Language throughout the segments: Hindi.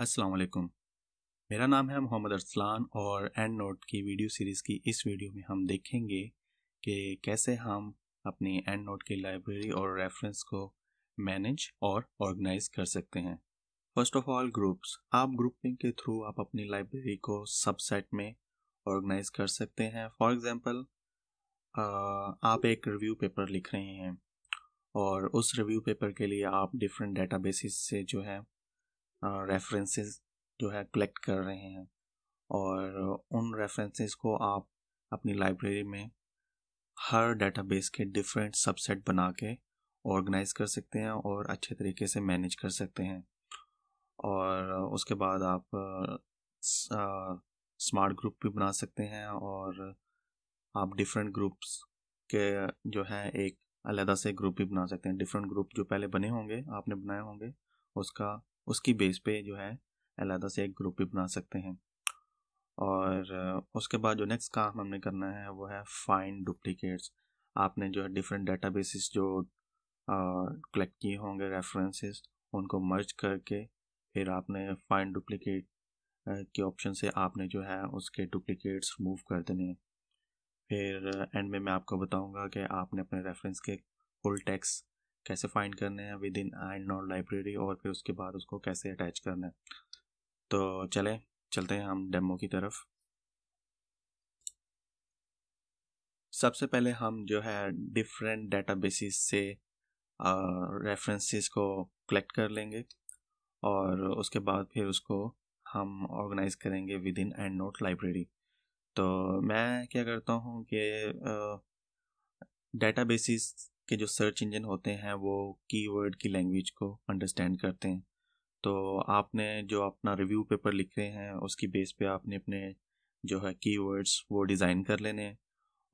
अस्सलाम वालेकुम मेरा नाम है मोहम्मद अरसलान और एंड नोट की वीडियो सीरीज़ की इस वीडियो में हम देखेंगे कि कैसे हम अपनी एंड नोट की लाइब्रेरी और रेफरेंस को मैनेज और ऑर्गेनाइज कर सकते हैं फर्स्ट ऑफ ऑल ग्रुप्स आप ग्रुपिंग के थ्रू आप अपनी लाइब्रेरी को सबसेट में ऑर्गेनाइज कर सकते हैं फॉर एग्ज़ाम्पल आप एक रिव्यू पेपर लिख रहे हैं और उस रिव्यू पेपर के लिए आप डिफरेंट डेटाबेसिस से जो है रेफरेंसेस जो है कलेक्ट कर रहे हैं और उन रेफरेंसेस को आप अपनी लाइब्रेरी में हर डेटाबेस के डिफरेंट सबसेट बना के ऑर्गेनाइज कर सकते हैं और अच्छे तरीके से मैनेज कर सकते हैं और उसके बाद आप स्मार्ट ग्रुप भी बना सकते हैं और आप डिफरेंट ग्रुप्स के जो है एक अलग से ग्रुप भी बना सकते हैं डिफरेंट ग्रुप जो पहले बने होंगे आपने बनाए होंगे उसका उसकी बेस पे जो है अलहदा से एक ग्रुप भी बना सकते हैं और उसके बाद जो नेक्स्ट काम हमने करना है वो है फाइंड डुप्लीकेट्स आपने जो है डिफरेंट डाटा बेसिस जो कलेक्ट किए होंगे रेफरेंसेस उनको मर्ज करके फिर आपने फाइंड डुप्लीकेट के ऑप्शन से आपने जो है उसके डुप्लीकेट्स रिमूव कर देने फिर एंड में मैं आपको बताऊंगा कि आपने अपने रेफरेंस के फुल टैक्स कैसे फाइंड करने हैं within EndNote library और फिर उसके बाद उसको कैसे अटैच करना है तो चले चलते हैं हम डेमो की तरफ सबसे पहले हम जो है डिफरेंट डाटा बेसिस से रेफरेंसेस को कलेक्ट कर लेंगे और उसके बाद फिर उसको हम ऑर्गेनाइज करेंगे within EndNote library तो मैं क्या करता हूँ कि डाटा बेसिस के जो सर्च इंजन होते हैं वो कीवर्ड की लैंग्वेज को अंडरस्टैंड करते हैं तो आपने जो अपना रिव्यू पेपर लिख रहे हैं उसकी बेस पे आपने अपने जो है कीवर्ड्स वो डिज़ाइन कर लेने हैं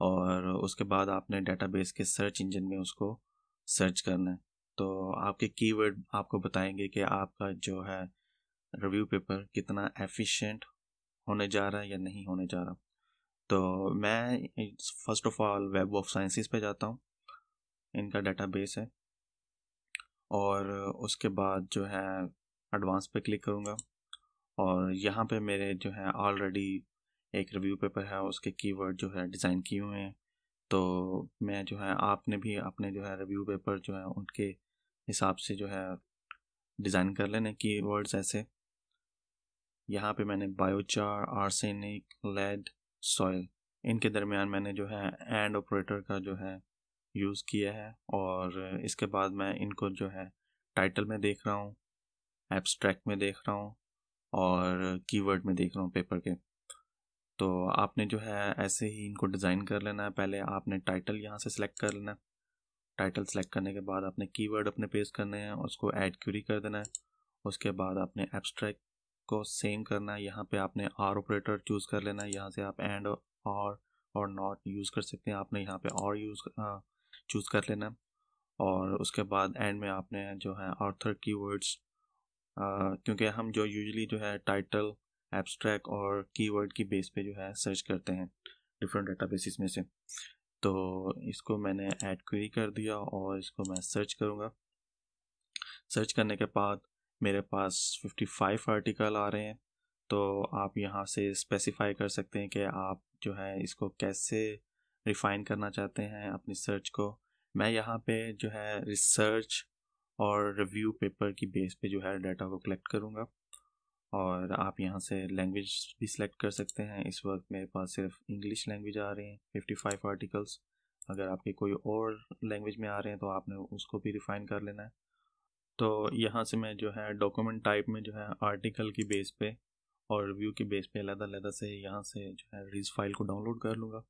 और उसके बाद आपने डेटाबेस के सर्च इंजन में उसको सर्च करना है तो आपके कीवर्ड आपको बताएंगे कि आपका जो है रिव्यू पेपर कितना एफिशिएंट होने जा रहा है या नहीं होने जा रहा तो मैं first of all Web of Science पे जाता हूँ इनका डेटाबेस है और उसके बाद जो है एडवांस पे क्लिक करूँगा और यहाँ पे मेरे जो है ऑलरेडी एक रिव्यू पेपर है उसके कीवर्ड जो है डिज़ाइन किए हुए हैं तो मैं जो है आपने भी अपने जो है रिव्यू पेपर जो है उनके हिसाब से जो है डिज़ाइन कर लेने की वर्ड्स ऐसे यहाँ पे मैंने बायोचार आर्सेनिक लेड सॉइल इनके दरमियान मैंने जो है एंड ऑपरेटर का जो है यूज़ किया है और इसके बाद मैं इनको जो है टाइटल में देख रहा हूँ एब्स्ट्रैक्ट में देख रहा हूँ और कीवर्ड में देख रहा हूँ पेपर के तो आपने जो है ऐसे ही इनको डिज़ाइन कर लेना है पहले आपने टाइटल यहाँ से सिलेक्ट कर लेना है टाइटल सेलेक्ट करने के बाद आपने कीवर्ड अपने पेज करने हैं उसको ऐड क्यूरी कर देना है उसके बाद आपने एब्स्ट्रैक्ट को सेम करना है यहाँ पे आपने आर ऑपरेटर चूज़ कर लेना है यहाँ से आप एंड और और नॉट यूज़ कर सकते हैं आपने यहाँ पे और यूज़ चूज़ कर लेना और उसके बाद एंड में आपने जो है ऑथर कीवर्ड्स क्योंकि हम जो यूजली जो है टाइटल एब्स्ट्रैक्ट और कीवर्ड की बेस पे जो है सर्च करते हैं डिफरेंट डेटाबेसिस में से तो इसको मैंने ऐड क्वेरी कर दिया और इसको मैं सर्च करूँगा सर्च करने के बाद मेरे पास 55 आर्टिकल आ रहे हैं तो आप यहाँ से स्पेसिफाई कर सकते हैं कि आप जो है इसको कैसे रिफाइन करना चाहते हैं अपनी सर्च को मैं यहाँ पे जो है रिसर्च और रिव्यू पेपर की बेस पे जो है डाटा को कलेक्ट करूँगा और आप यहाँ से लैंग्वेज भी सिलेक्ट कर सकते हैं इस वक्त मेरे पास सिर्फ इंग्लिश लैंग्वेज आ रही हैं फिफ्टी फाइव आर्टिकल्स अगर आपके कोई और लैंग्वेज में आ रहे हैं तो आपने उसको भी रिफ़ाइन कर लेना है तो यहाँ से मैं जो है डॉक्यूमेंट टाइप में जो है आर्टिकल की बेस पे और रिव्यू की बेस पे अलग अलग से यहाँ से जो है रीज फाइल को डाउनलोड कर लूँगा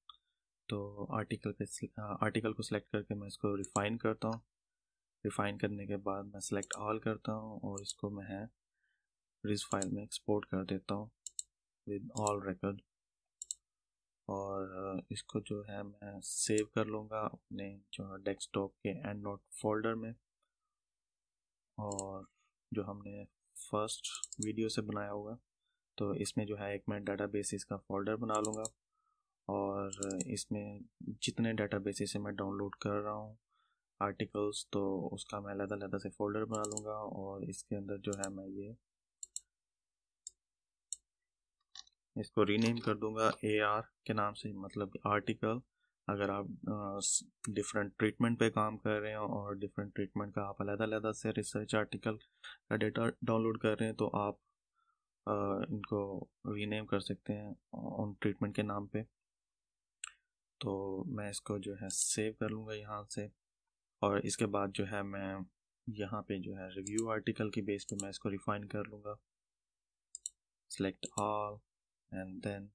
तो आर्टिकल पे आर्टिकल uh, को सिलेक्ट करके मैं इसको रिफ़ाइन करता हूँ रिफ़ाइन करने के बाद मैं सिलेक्ट ऑल करता हूँ और इसको मैं है रिज फाइल में एक्सपोर्ट कर देता हूँ विद ऑल रिकॉर्ड और uh, इसको जो है मैं सेव कर लूँगा अपने जो है डेस्कटॉप के एंड नोट फोल्डर में और जो हमने फर्स्ट वीडियो से बनाया होगा तो इसमें जो है एक मैं डाटा बेसिस का फोल्डर बना लूँगा और इसमें जितने डाटा बेसिस से मैं डाउनलोड कर रहा हूँ आर्टिकल्स तो उसका मैं अलग अलग से फोल्डर बना लूँगा और इसके अंदर जो है मैं ये इसको रीनेम कर दूंगा ए आर के नाम से मतलब आर्टिकल अगर आप डिफरेंट ट्रीटमेंट पे काम कर रहे हैं और डिफरेंट ट्रीटमेंट का आप अलग अलग से रिसर्च आर्टिकल का डेटा डाउनलोड कर रहे हैं तो आप आ, इनको रीनेम कर सकते हैं उन ट्रीटमेंट के नाम पे तो मैं इसको जो है सेव कर लूँगा यहाँ से और इसके बाद जो है मैं यहाँ पे जो है रिव्यू आर्टिकल की बेस पे मैं इसको रिफाइन कर लूँगा select all and then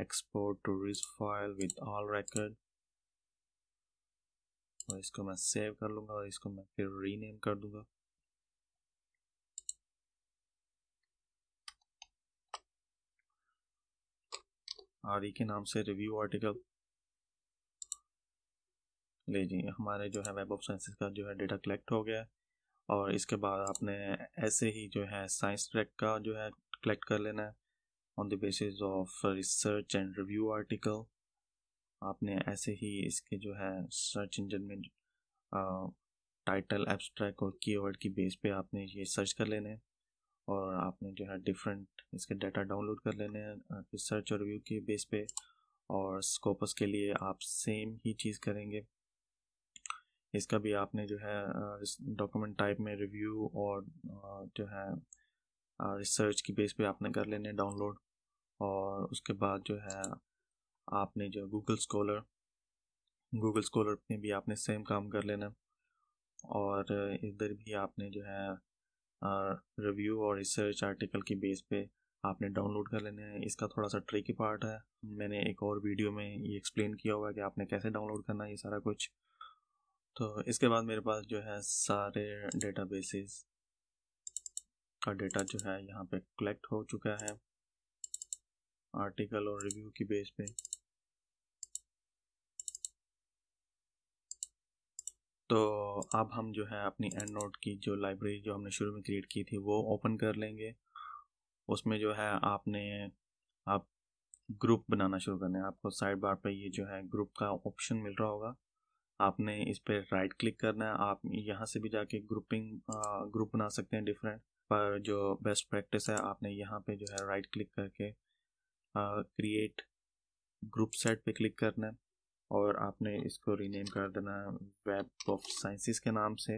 export to RIS file with all record और इसको मैं सेव कर लूँगा और इसको मैं फिर रीनेम कर दूँगा आर के नाम से रिव्यू आर्टिकल ले जी हमारे जो है वेब ऑफ साइंसेस का जो है डेटा कलेक्ट हो गया और इसके बाद आपने ऐसे ही जो है साइंस ट्रैक का जो है कलेक्ट कर लेना है on the basis of research and review article आपने ऐसे ही इसके जो है सर्च इंजन में टाइटल एब्सट्रैक्ट और कीवर्ड की बेस पे आपने ये सर्च कर लेने हैं और आपने जो है डिफरेंट इसके डाटा डाउनलोड कर लेने हैं सर्च और व्यू के बेस पे और स्कोपस के लिए आप सेम ही चीज़ करेंगे इसका भी आपने जो है डॉक्यूमेंट टाइप में रिव्यू और जो है रिसर्च की बेस पे आपने कर लेने डाउनलोड और उसके बाद जो है आपने जो गूगल स्कॉलर गूगल स्कॉलर में भी आपने सेम काम कर लेना और इधर भी आपने जो है रिव्यू और रिसर्च आर्टिकल के बेस पे आपने डाउनलोड कर लेने हैं इसका थोड़ा सा ट्रिकी पार्ट है मैंने एक और वीडियो में ये एक्सप्लेन किया हुआ है कि आपने कैसे डाउनलोड करना है ये सारा कुछ तो इसके बाद मेरे पास जो है सारे डेटा बेसिस का डेटा जो है यहाँ पे कलेक्ट हो चुका है आर्टिकल और रिव्यू की बेस पे तो अब हम जो है अपनी एंड नोट की जो लाइब्रेरी जो हमने शुरू में क्रिएट की थी वो ओपन कर लेंगे उसमें जो है आपने आप ग्रुप बनाना शुरू करना है आपको साइड बार पे ये जो है ग्रुप का ऑप्शन मिल रहा होगा आपने इस पर राइट क्लिक करना है आप यहाँ से भी जाके ग्रुपिंग ग्रुप बना सकते हैं डिफरेंट पर जो बेस्ट प्रैक्टिस है आपने यहाँ पे जो है राइट क्लिक करके क्रिएट ग्रुप सेट पे क्लिक करना है और आपने इसको रीनेम कर देना वेब ऑफ साइंसिस के नाम से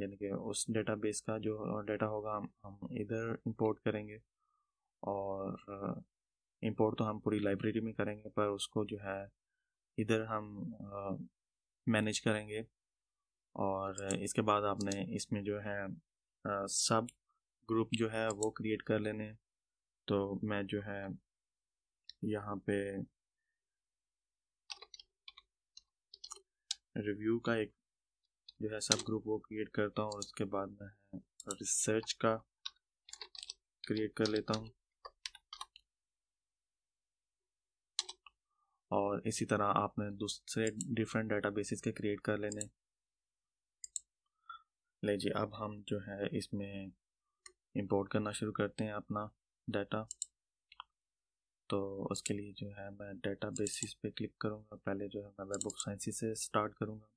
यानी कि उस डेटाबेस का जो डेटा होगा हम हम इधर इंपोर्ट करेंगे और इंपोर्ट uh, तो हम पूरी लाइब्रेरी में करेंगे पर उसको जो है इधर हम मैनेज uh, करेंगे और इसके बाद आपने इसमें जो है सब uh, ग्रुप जो है वो क्रिएट कर लेने तो मैं जो है यहाँ पे रिव्यू का एक जो है सब ग्रुप वो क्रिएट करता हूँ और उसके बाद में रिसर्च का क्रिएट कर लेता हूँ और इसी तरह आपने दूसरे डिफरेंट डाटा बेसिस के क्रिएट कर लेने ले जी अब हम जो है इसमें इंपोर्ट करना शुरू करते हैं अपना डाटा तो उसके लिए जो है मैं डेटा बेसिस पे क्लिक करूँगा पहले जो है मैं वेब ऑफ साइंसिस से स्टार्ट करूँगा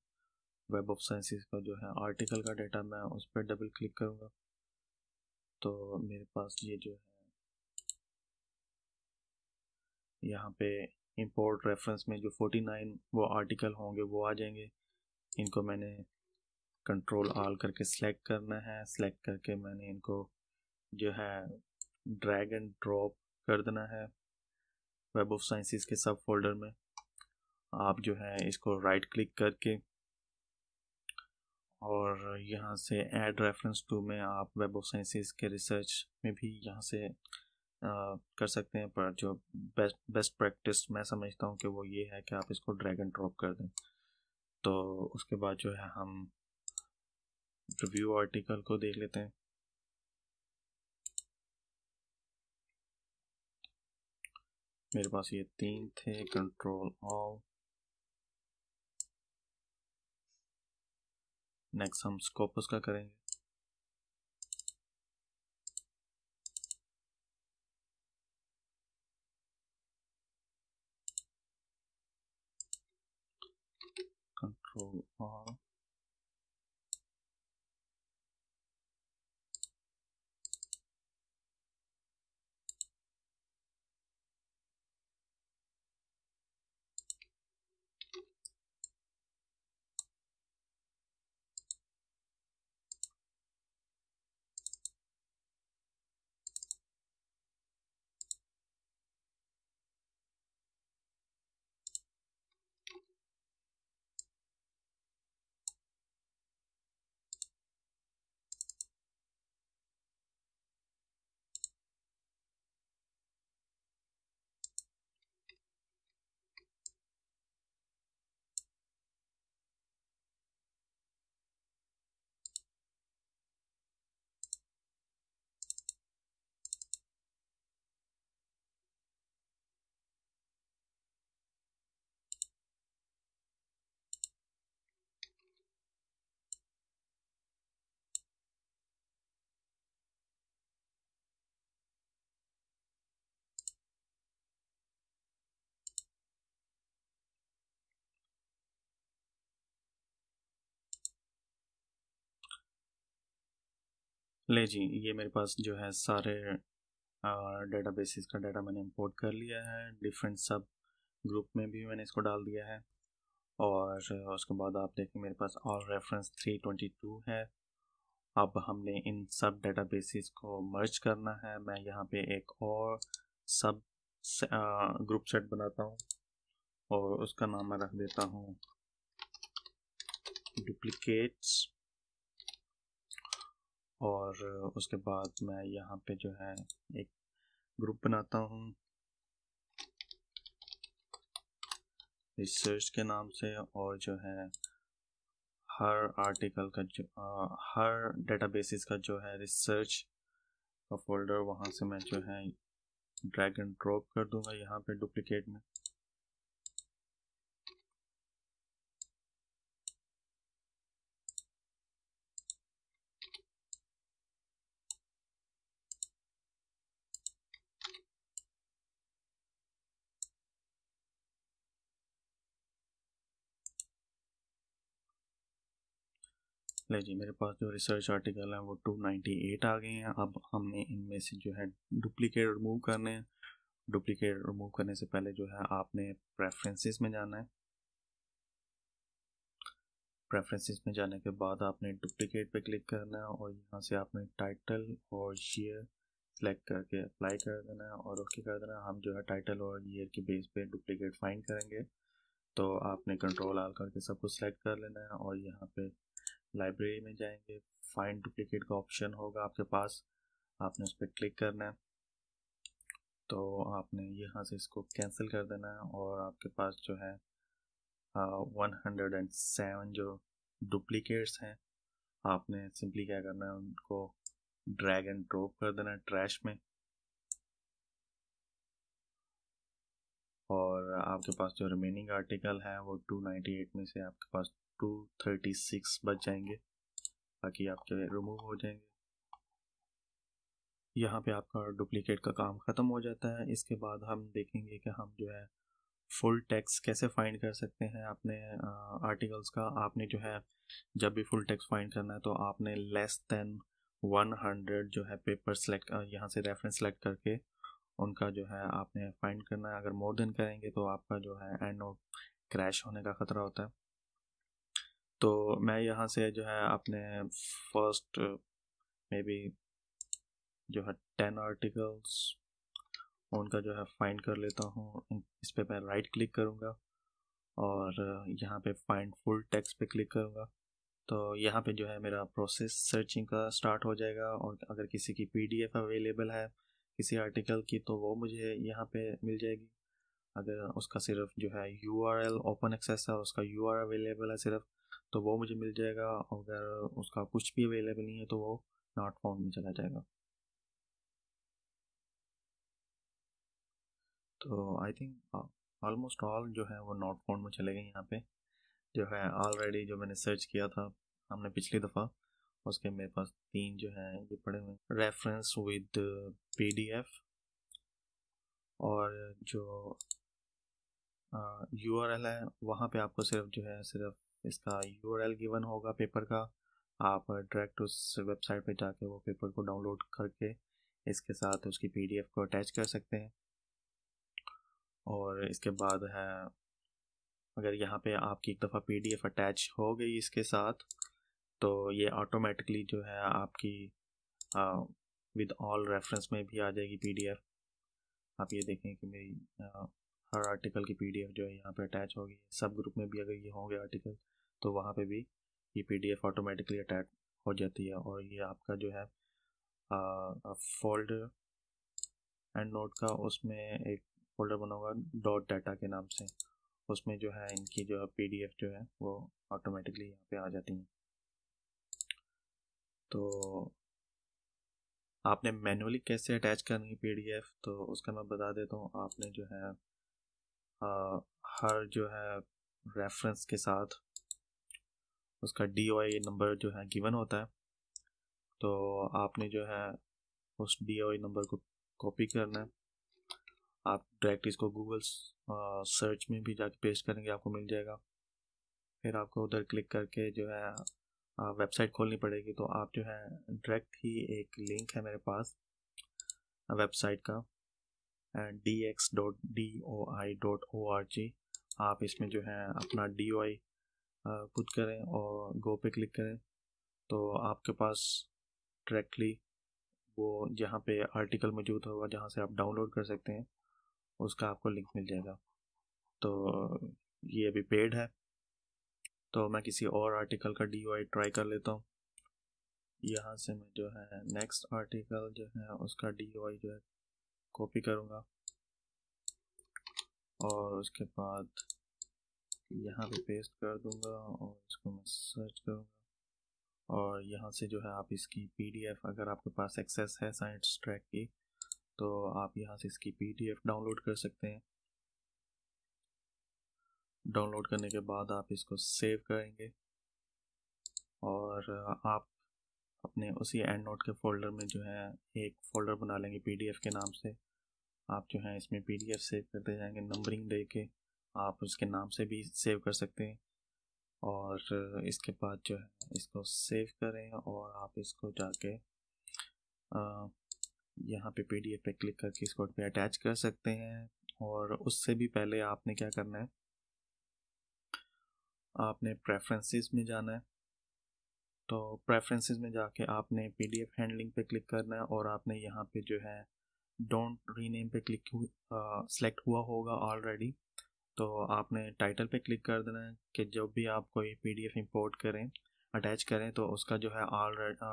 वेब ऑफ साइंसिस का जो है आर्टिकल का डेटा मैं उस पर डबल क्लिक करूँगा तो मेरे पास ये जो है यहाँ पे इंपोर्ट रेफरेंस में जो 49 वो आर्टिकल होंगे वो आ जाएंगे इनको मैंने कंट्रोल आल करके सेलेक्ट करना है सेलेक्ट करके मैंने इनको जो है ड्रैग एंड ड्रॉप कर देना है वेब ऑफ साइंसिस के सब फोल्डर में आप जो है इसको राइट क्लिक करके और यहाँ से ऐड रेफरेंस टू में आप वेब ऑफ साइंसिस के रिसर्च में भी यहाँ से आ, कर सकते हैं पर जो बेस्ट बेस्ट प्रैक्टिस मैं समझता हूँ कि वो ये है कि आप इसको ड्रैग एंड ड्रॉप कर दें तो उसके बाद जो है हम रिव्यू आर्टिकल को देख लेते हैं मेरे पास ये तीन थे कंट्रोल ऑल नेक्स्ट हम स्कोपस का करेंगे कंट्रोल ऑल ले जी ये मेरे पास जो है सारे डेटा बेसिस का डाटा मैंने इंपोर्ट कर लिया है डिफरेंट सब ग्रुप में भी मैंने इसको डाल दिया है और उसके बाद आप देखें मेरे पास ऑल रेफरेंस 322 है अब हमने इन सब डाटा बेसिस को मर्ज करना है मैं यहाँ पे एक और सब ग्रुप सेट बनाता हूँ और उसका नाम मैं रख देता हूँ डुप्लिकेट्स और उसके बाद मैं यहाँ पे जो है एक ग्रुप बनाता हूँ रिसर्च के नाम से और जो है हर आर्टिकल का जो आ, हर डेटाबेसिस का जो है रिसर्च का फोल्डर वहाँ से मैं जो है ड्रैग एंड ड्रॉप कर दूंगा यहाँ पे डुप्लीकेट में ले जी मेरे पास जो रिसर्च आर्टिकल हैं वो 298 आ गए हैं अब हमने इनमें से जो है डुप्लीकेट रिमूव करने हैं डुप्लीकेट रिमूव करने से पहले जो है आपने प्रेफरेंसेस में जाना है प्रेफरेंसेस में जाने के बाद आपने डुप्लीकेट पे क्लिक करना है और यहाँ से आपने टाइटल और ईयर सेलेक्ट करके अप्लाई कर देना है और ओके कर देना हम जो है टाइटल और ईयर के बेस पे डुप्लीकेट फाइंड करेंगे तो आपने कंट्रोल आल करके सब कुछ सेलेक्ट कर लेना है और यहाँ पे लाइब्रेरी में जाएंगे फाइंड डुप्लीकेट का ऑप्शन होगा आपके पास आपने उस पर क्लिक करना है तो आपने यहाँ से इसको कैंसिल कर देना है और आपके पास जो है वन हंड्रेड एंड सेवन जो डुप्लीकेट्स हैं आपने सिंपली क्या करना है उनको ड्रैग एंड ड्रॉप कर देना है ट्रैश में और आपके पास जो रिमेनिंग आर्टिकल है वो 298 में से आपके पास आपको थर्टी सिक्स बच जाएंगे बाकी आपके रिमूव हो जाएंगे यहाँ पे आपका डुप्लीकेट का काम ख़त्म हो जाता है इसके बाद हम देखेंगे कि हम जो है फुल टैक्स कैसे फाइंड कर सकते हैं अपने आर्टिकल्स का आपने जो है जब भी फुल टैक्स फाइंड करना है तो आपने लेस दैन वन हंड्रेड जो है पेपर सेलेक्ट यहाँ से रेफरेंस सेलेक्ट करके उनका जो है आपने फाइंड करना है अगर मोर देन करेंगे तो आपका जो है एंड क्रैश होने का ख़तरा होता है तो मैं यहाँ से जो है अपने फर्स्ट मे बी जो है टेन आर्टिकल्स उनका जो है फाइंड कर लेता हूँ इस पर मैं राइट क्लिक करूँगा और यहाँ पे फाइंड फुल टेक्स्ट पे क्लिक करूँगा तो यहाँ पे जो है मेरा प्रोसेस सर्चिंग का स्टार्ट हो जाएगा और अगर किसी की पीडीएफ अवेलेबल है किसी आर्टिकल की तो वो मुझे यहाँ पे मिल जाएगी अगर उसका सिर्फ जो है यूआरएल ओपन एक्सेस है उसका यूआर अवेलेबल है सिर्फ तो वो मुझे मिल जाएगा अगर उसका कुछ भी अवेलेबल नहीं है तो वो नॉट फाउंड में चला जाएगा तो आई थिंक ऑलमोस्ट ऑल जो है वो नॉट फाउंड में चले गए यहाँ पे जो है ऑलरेडी जो मैंने सर्च किया था हमने पिछली दफ़ा उसके मेरे पास तीन जो है ये पड़े हुए रेफरेंस विद पीडीएफ और जो यू आर एल है वहाँ पे आपको सिर्फ जो है सिर्फ इसका यूआरएल गिवन होगा पेपर का आप डायरेक्ट उस वेबसाइट पे जाके वो पेपर को डाउनलोड करके इसके साथ उसकी पीडीएफ को अटैच कर सकते हैं और इसके बाद है अगर यहाँ पे आपकी एक दफ़ा पीडीएफ अटैच हो गई इसके साथ तो ये ऑटोमेटिकली जो है आपकी विद ऑल रेफरेंस में भी आ जाएगी पीडीएफ आप ये देखें कि मेरी हर आर्टिकल की पीडीएफ जो है यहाँ पे अटैच होगी सब ग्रुप में भी अगर ये होंगे आर्टिकल तो वहाँ पे भी ये पीडीएफ ऑटोमेटिकली अटैच हो जाती है और ये आपका जो है फोल्डर एंड नोट का उसमें एक फोल्डर बना होगा डॉट डाटा के नाम से उसमें जो है इनकी जो है पी जो है वो ऑटोमेटिकली यहाँ पे आ जाती हैं तो आपने मैनुअली कैसे अटैच करनी है पी तो उसका मैं बता देता हूँ आपने जो है हर जो है रेफरेंस के साथ उसका डी ओ आई नंबर जो है गिवन होता है तो आपने जो है उस डी ओ आई नंबर को कॉपी करना है आप डायरेक्ट इसको गूगल सर्च में भी जाके पेस्ट करेंगे आपको मिल जाएगा फिर आपको उधर क्लिक करके जो है वेबसाइट खोलनी पड़ेगी तो आप जो है डायरेक्ट ही एक लिंक है मेरे पास वेबसाइट का dx.doi.org आप इसमें जो है अपना डी वाई पुट करें और गो पे क्लिक करें तो आपके पास डायरेक्टली वो जहाँ पे आर्टिकल मौजूद होगा जहाँ से आप डाउनलोड कर सकते हैं उसका आपको लिंक मिल जाएगा तो ये अभी पेड है तो मैं किसी और आर्टिकल का डी वाई ट्राई कर लेता हूँ यहाँ से मैं जो है नेक्स्ट आर्टिकल जो है उसका डी जो है कॉपी करूँगा और उसके बाद यहाँ पे पेस्ट कर दूँगा और इसको मैं सर्च करूँगा और यहाँ से जो है आप इसकी पीडीएफ अगर आपके पास एक्सेस है साइंस ट्रैक की तो आप यहाँ से इसकी पीडीएफ डाउनलोड कर सकते हैं डाउनलोड करने के बाद आप इसको सेव करेंगे और आप अपने उसी एंड नोट के फोल्डर में जो है एक फ़ोल्डर बना लेंगे पीडीएफ के नाम से आप जो है इसमें पीडीएफ सेव करते जाएंगे नंबरिंग दे के आप उसके नाम से भी सेव कर सकते हैं और इसके बाद जो है इसको सेव करें और आप इसको जाके यहाँ पे पीडीएफ पे क्लिक करके इसको पे अटैच कर सकते हैं और उससे भी पहले आपने क्या करना है आपने प्रेफरेंसेस में जाना है तो प्रेफरेंसेस में जाके आपने पीडीएफ हैंडलिंग पे क्लिक करना है और आपने यहाँ पे जो है डोंट रीनेम पे क्लिक सेलेक्ट हुआ होगा ऑलरेडी तो आपने टाइटल पे क्लिक कर देना है कि जब भी आप कोई पीडीएफ इंपोर्ट करें अटैच करें तो उसका जो है ऑलरेडी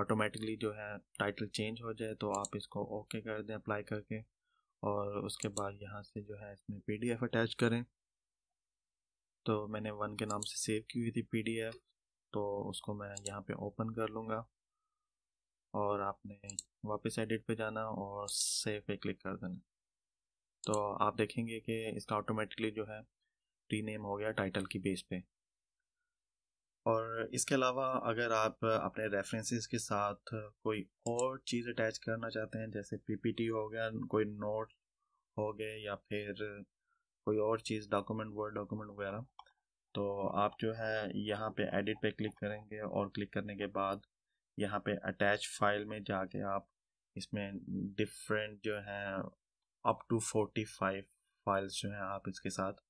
ऑटोमेटिकली जो है टाइटल चेंज हो जाए तो आप इसको ओके कर दें अप्लाई करके और उसके बाद यहाँ से जो है इसमें पीडीएफ अटैच करें तो मैंने वन के नाम से सेव की हुई थी पीडीएफ तो उसको मैं यहाँ पे ओपन कर लूँगा और आपने वापस एडिट पे जाना और सेव पे क्लिक कर देना तो आप देखेंगे कि इसका ऑटोमेटिकली जो है रीनेम हो गया टाइटल की बेस पे और इसके अलावा अगर आप अपने रेफरेंसेस के साथ कोई और चीज़ अटैच करना चाहते हैं जैसे पीपीटी हो गया कोई नोट हो गए या फिर कोई और चीज़ डॉक्यूमेंट वर्ड डॉक्यूमेंट वगैरह तो आप जो है यहाँ पे एडिट पे क्लिक करेंगे और क्लिक करने के बाद यहाँ पे अटैच फाइल में जाके आप इसमें डिफरेंट जो है up to forty five files जो हैं आप इसके साथ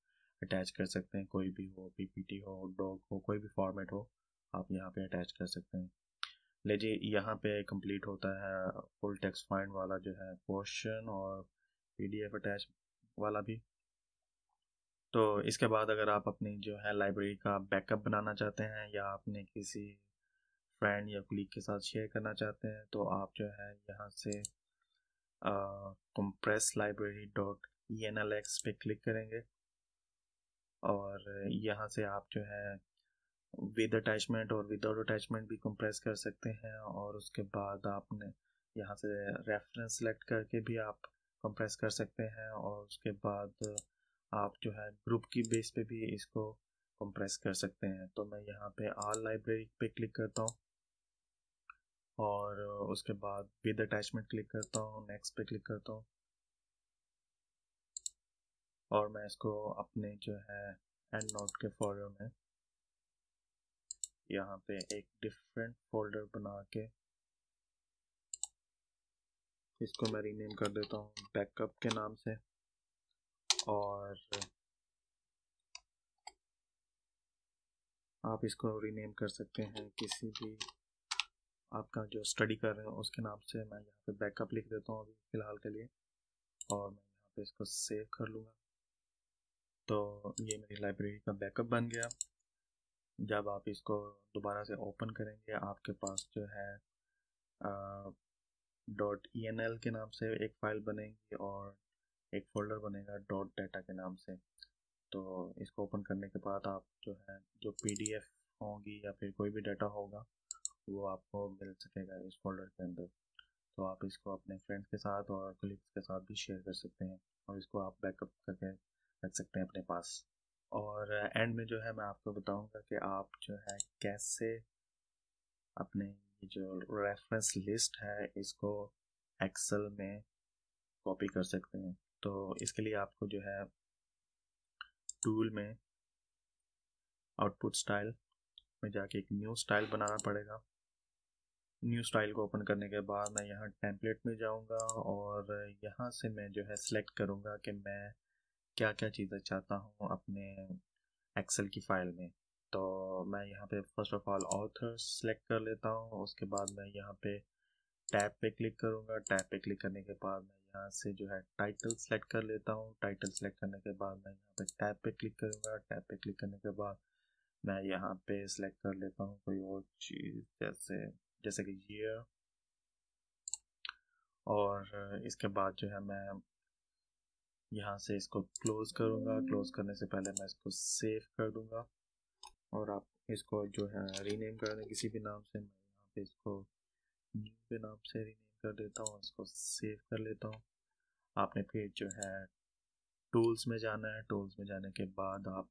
अटैच कर सकते हैं कोई भी हो पीपीटी हो डॉग हो कोई भी फॉर्मेट हो आप यहाँ पे अटैच कर सकते हैं ले जी यहाँ पे कंप्लीट होता है फुल टेक्स्ट फाइंड वाला जो है क्वेश्चन और पीडीएफ अटैच वाला भी तो इसके बाद अगर आप अपनी जो है लाइब्रेरी का बैकअप बनाना चाहते हैं या आपने किसी फ्रेंड या कुलीग के साथ शेयर करना चाहते हैं तो आप जो है यहाँ से compress library dot E N L X पे क्लिक करेंगे और यहाँ से आप जो है विद अटैचमेंट और विदाउट अटैचमेंट भी कंप्रेस कर सकते हैं और उसके बाद आपने यहाँ से रेफरेंस सेलेक्ट करके भी आप कंप्रेस कर सकते हैं और उसके बाद आप जो है ग्रुप की बेस पे भी इसको कंप्रेस कर सकते हैं तो मैं यहाँ पे आल लाइब्रेरी पे क्लिक करता हूँ और उसके बाद विद अटैचमेंट क्लिक करता हूँ नेक्स्ट पे क्लिक करता हूँ और मैं इसको अपने जो है एंड नोट के फॉलो में यहाँ पे एक डिफरेंट फोल्डर बना के इसको मैं रीनेम कर देता हूँ बैकअप के नाम से और आप इसको रीनेम कर सकते हैं किसी भी आपका जो स्टडी कर रहे हो उसके नाम से मैं यहाँ पे बैकअप लिख देता हूँ अभी फ़िलहाल के लिए और मैं यहाँ पे इसको सेव कर लूँगा तो ये मेरी लाइब्रेरी का बैकअप बन गया जब आप इसको दोबारा से ओपन करेंगे आपके पास जो है डॉट ई e के नाम से एक फ़ाइल बनेगी और एक फोल्डर बनेगा डॉट डाटा के नाम से तो इसको ओपन करने के बाद आप जो है जो पी होगी या फिर कोई भी डाटा होगा वो आपको मिल सकेगा इस फोल्डर के अंदर तो आप इसको अपने फ्रेंड्स के साथ और कलीग्स के साथ भी शेयर कर सकते हैं और इसको आप बैकअप करके रख सकते हैं अपने पास और एंड में जो है मैं आपको बताऊंगा कि आप जो है कैसे अपने जो रेफरेंस लिस्ट है इसको एक्सेल में कॉपी कर सकते हैं तो इसके लिए आपको जो है टूल में आउटपुट स्टाइल में जाके एक न्यू स्टाइल बनाना पड़ेगा न्यू स्टाइल को ओपन करने के बाद मैं यहाँ टेम्पलेट में जाऊँगा और यहाँ से मैं जो है सिलेक्ट करूँगा कि मैं क्या क्या चीज़ें चाहता हूँ अपने एक्सेल की फ़ाइल में तो मैं यहाँ पे first of all author select कर लेता हूँ उसके बाद मैं यहाँ पे टैब पे क्लिक करूँगा टैब पे क्लिक करने के बाद मैं यहाँ से जो है टाइटल सेलेक्ट कर लेता हूँ टाइटल सेलेक्ट करने के बाद मैं यहाँ पे टैब पे क्लिक करूँगा टैब पे क्लिक करने के बाद मैं यहाँ पे सेलेक्ट कर लेता हूँ कोई और चीज़ जैसे जैसे कि ये और इसके बाद जो है मैं यहाँ से इसको क्लोज़ करूँगा क्लोज़ करने से पहले मैं इसको सेव कर दूँगा और आप इसको जो है रीनेम कर दें किसी भी नाम से मैं यहाँ पे इसको न्यू के नाम से रीनेम कर देता हूँ इसको सेव कर लेता हूँ आपने फिर जो है टूल्स में जाना है टूल्स में जाने के बाद आप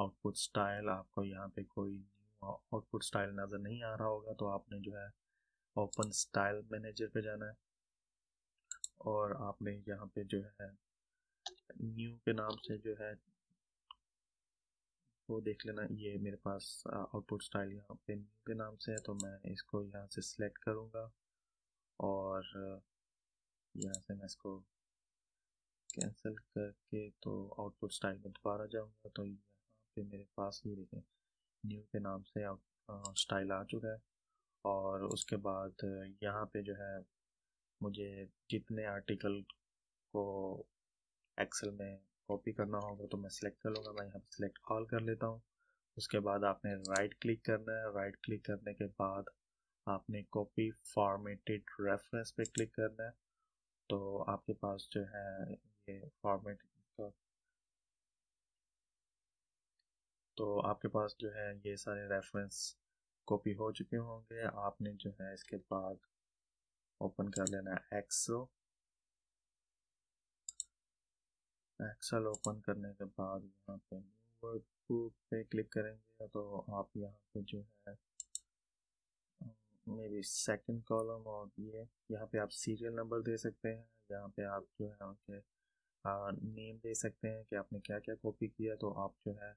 आउटपुट स्टाइल आपको यहाँ पे कोई न्यू आउटपुट स्टाइल नज़र नहीं आ रहा होगा तो आपने जो है ओपन स्टाइल मैनेजर पे जाना है और आपने यहाँ पे जो है न्यू के नाम से जो है वो देख लेना ये मेरे पास आउटपुट स्टाइल यहाँ पे न्यू के नाम से है तो मैं इसको यहाँ से सिलेक्ट करूँगा और यहाँ से मैं इसको कैंसिल करके तो आउटपुट स्टाइल में दोबारा जाऊँगा तो यहाँ पे मेरे पास ये देखें न्यू के नाम से आउट स्टाइल आ चुका है और उसके बाद यहाँ पे जो है मुझे जितने आर्टिकल को एक्सेल में कॉपी करना होगा तो मैं सिलेक्ट कर लूँगा मैं यहाँ पे सिलेक्ट ऑल कर लेता हूँ उसके बाद आपने राइट क्लिक करना है राइट क्लिक करने के बाद आपने कॉपी फॉर्मेटेड रेफरेंस पे क्लिक करना है तो आपके पास जो है ये फॉर्मेट तो आपके पास जो है ये सारे रेफरेंस कॉपी हो चुके होंगे आपने जो है इसके बाद ओपन कर लेना एक्सेल एक्सेल ओपन करने के बाद यहाँ पे न्यू वर्कबुक पे क्लिक करेंगे तो आप यहाँ पे जो है मे बी सेकेंड कॉलम और ये यहाँ पे आप सीरियल नंबर दे सकते हैं यहाँ पे आप जो है उनके नेम दे सकते हैं कि आपने क्या क्या कॉपी किया तो आप जो है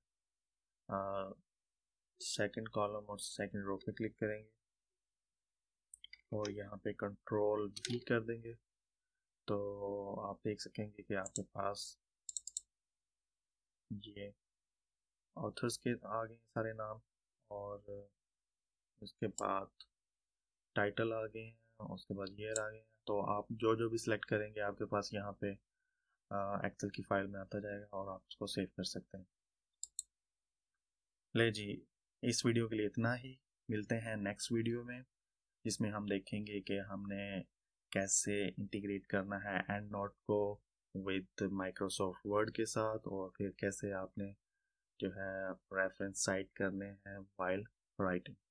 सेकंड कॉलम और सेकंड रो पे क्लिक करेंगे और यहाँ पे कंट्रोल भी कर देंगे तो आप देख सकेंगे कि आपके पास ये ऑथर्स के आ गए सारे नाम और उसके बाद टाइटल आ गए हैं उसके बाद ईयर आ गए हैं तो आप जो जो भी सिलेक्ट करेंगे आपके पास यहाँ पे एक्सेल की फाइल में आता जाएगा और आप उसको सेव कर सकते हैं ले जी इस वीडियो के लिए इतना ही मिलते हैं नेक्स्ट वीडियो में जिसमें हम देखेंगे कि हमने कैसे इंटीग्रेट करना है एंड नोट को विद माइक्रोसॉफ्ट वर्ड के साथ और फिर कैसे आपने जो है रेफरेंस साइट करने हैं वाइल राइटिंग